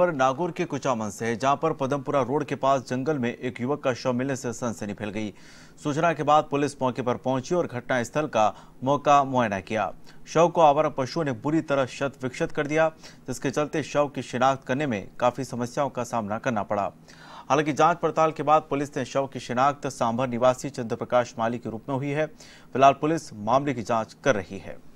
पर नागौर के कुचामन से जहां पर पदमपुरा रोड के पास जंगल में एक युवक का शव मिलने से सनसनी फैल गई सूचना के बाद पुलिस मौके पर पहुंची और घटनास्थल का मौका मुआयना किया शव को आवारा पशुओं ने बुरी तरह शत विक्षत कर दिया जिसके चलते शव की शिनाख्त करने में काफी समस्याओं का सामना करना पड़ा हालांकि जांच पड़ताल के बाद पुलिस ने शव की शिनाख्त सांभर निवासी चंद्र प्रकाश माली के रूप में हुई है फिलहाल पुलिस मामले की जाँच कर रही है